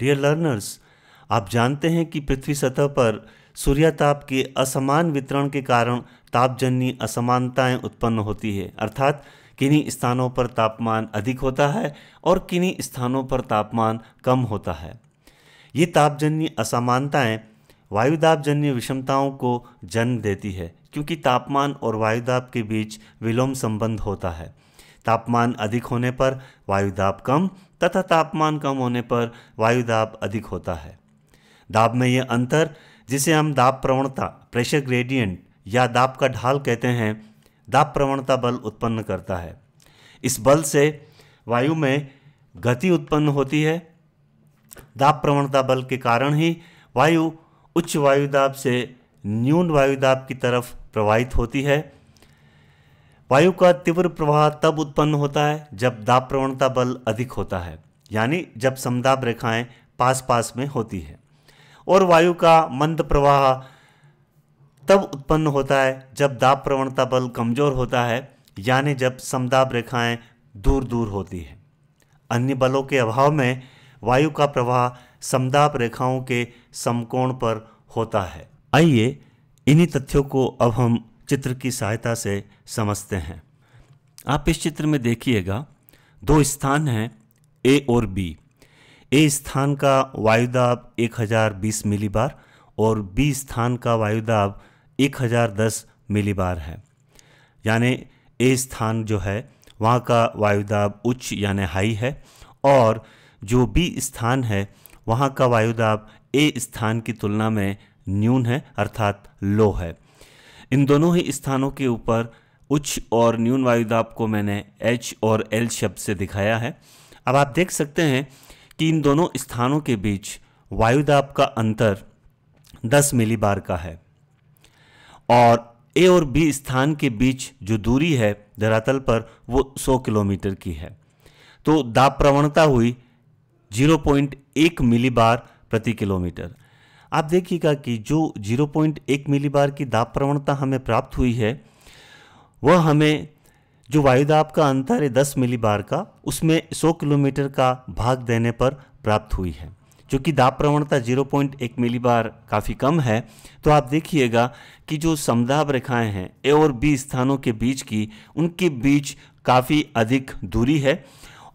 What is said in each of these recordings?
dear learners आप जानते हैं कि पृथ्वी सतह पर सूर्यताप के असमान वितरण के कारण तापजन्य असमानताएं उत्पन्न होती है अर्थात किन्हीं स्थानों पर तापमान अधिक होता है और किन्हीं स्थानों पर तापमान कम होता है ये तापजन्य असमानताएं वायुदाबजन्य विषमताओं को जन्म देती है क्योंकि तापमान और वायुदाब के बीच विलोम संबंध होता है तापमान अधिक होने पर वायुदाब कम तथा तापमान कम होने पर वायुदाब अधिक होता है दाब में यह अंतर जिसे हम दाब प्रवणता प्रेशर ग्रेडियंट या दाब का ढाल कहते हैं दाब प्रवणता बल उत्पन्न करता है इस बल से वायु में गति उत्पन्न होती है दाब प्रवणता बल के कारण ही वायु उच्च वायुदाब से न्यून वायुदाब की तरफ प्रवाहित होती है वायु का तीव्र प्रवाह तब उत्पन्न होता है जब दाब प्रवणता बल अधिक होता है यानी जब समदाब रेखाएं पास पास में होती है और वायु का मंद प्रवाह तब उत्पन्न होता है जब दाब प्रवणता बल कमजोर होता है यानी जब समदाब रेखाएं दूर दूर होती है अन्य बलों के अभाव में वायु का प्रवाह समदाब रेखाओं के समकोण पर होता है आइए इन्हीं तथ्यों को अब हम चित्र की सहायता से समझते हैं आप इस चित्र में देखिएगा दो स्थान हैं ए और बी ए स्थान का वायुदाब 1020 मिलीबार और बी स्थान का वायुदाब 1010 मिलीबार है यानी ए स्थान जो है वहाँ का वायुदाब उच्च यानी हाई है और जो बी स्थान है वहाँ का वायुदाब ए स्थान की तुलना में न्यून है अर्थात लो है इन दोनों ही स्थानों के ऊपर उच्च और न्यून वायुदाब को मैंने एच और एल शब्द से दिखाया है अब आप देख सकते हैं कि इन दोनों स्थानों के बीच वायुदाब का अंतर 10 मिलीबार का है और ए और बी स्थान के बीच जो दूरी है धरातल पर वो 100 किलोमीटर की है तो दाब प्रवणता हुई 0.1 मिलीबार प्रति किलोमीटर आप देखिएगा कि जो 0.1 मिलीबार की दाब प्रवणता हमें प्राप्त हुई है वह हमें जो वायुदाब का अंतर है 10 मिलीबार का उसमें 100 किलोमीटर का भाग देने पर प्राप्त हुई है जो कि दाब प्रवणता 0.1 मिलीबार काफ़ी कम है तो आप देखिएगा कि जो समदाब रेखाएं हैं ए और बी स्थानों के बीच की उनके बीच काफ़ी अधिक दूरी है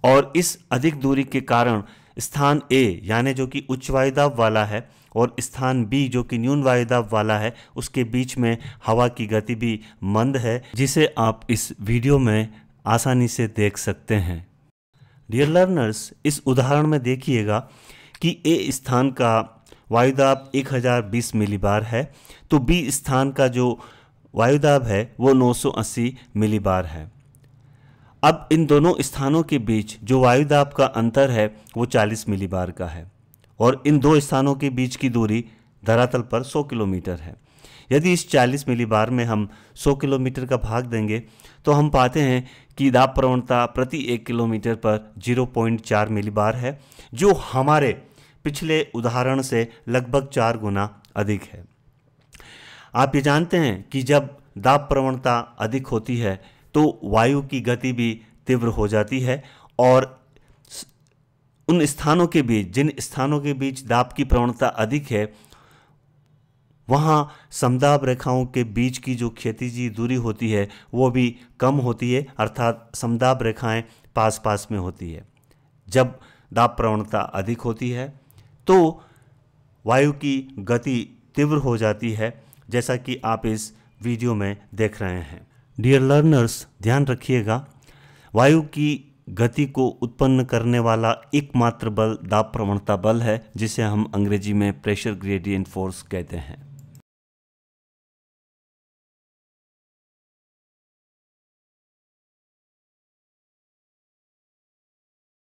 और इस अधिक दूरी के कारण स्थान ए यानी जो कि उच्च वायुदाब वाला है और स्थान बी जो कि न्यून वायुदाब वाला है उसके बीच में हवा की गति भी मंद है जिसे आप इस वीडियो में आसानी से देख सकते हैं डियर लर्नर्स इस उदाहरण में देखिएगा कि ए स्थान का वायुदाब 1020 मिलीबार है तो बी स्थान का जो वायुदाब है वो 980 मिलीबार है अब इन दोनों स्थानों के बीच जो वायुदाब का अंतर है वो 40 मिलीबार का है और इन दो स्थानों के बीच की दूरी धरातल पर 100 किलोमीटर है यदि इस 40 मिलीबार में हम 100 किलोमीटर का भाग देंगे तो हम पाते हैं कि दाब प्रवणता प्रति एक किलोमीटर पर 0.4 मिलीबार है जो हमारे पिछले उदाहरण से लगभग चार गुना अधिक है आप ये जानते हैं कि जब दाब प्रवणता अधिक होती है तो वायु की गति भी तीव्र हो जाती है और उन स्थानों के बीच जिन स्थानों के बीच दाब की प्रवणता अधिक है वहाँ समदाब रेखाओं के बीच की जो खेतीजी दूरी होती है वो भी कम होती है अर्थात समदाब रेखाएं पास पास में होती है जब दाब प्रवणता अधिक होती है तो वायु की गति तीव्र हो जाती है जैसा कि आप इस वीडियो में देख रहे हैं डियर लर्नर्स ध्यान रखिएगा वायु की गति को उत्पन्न करने वाला एकमात्र बल दाब प्रवणता बल है जिसे हम अंग्रेजी में प्रेशर ग्रेडियंट फोर्स कहते हैं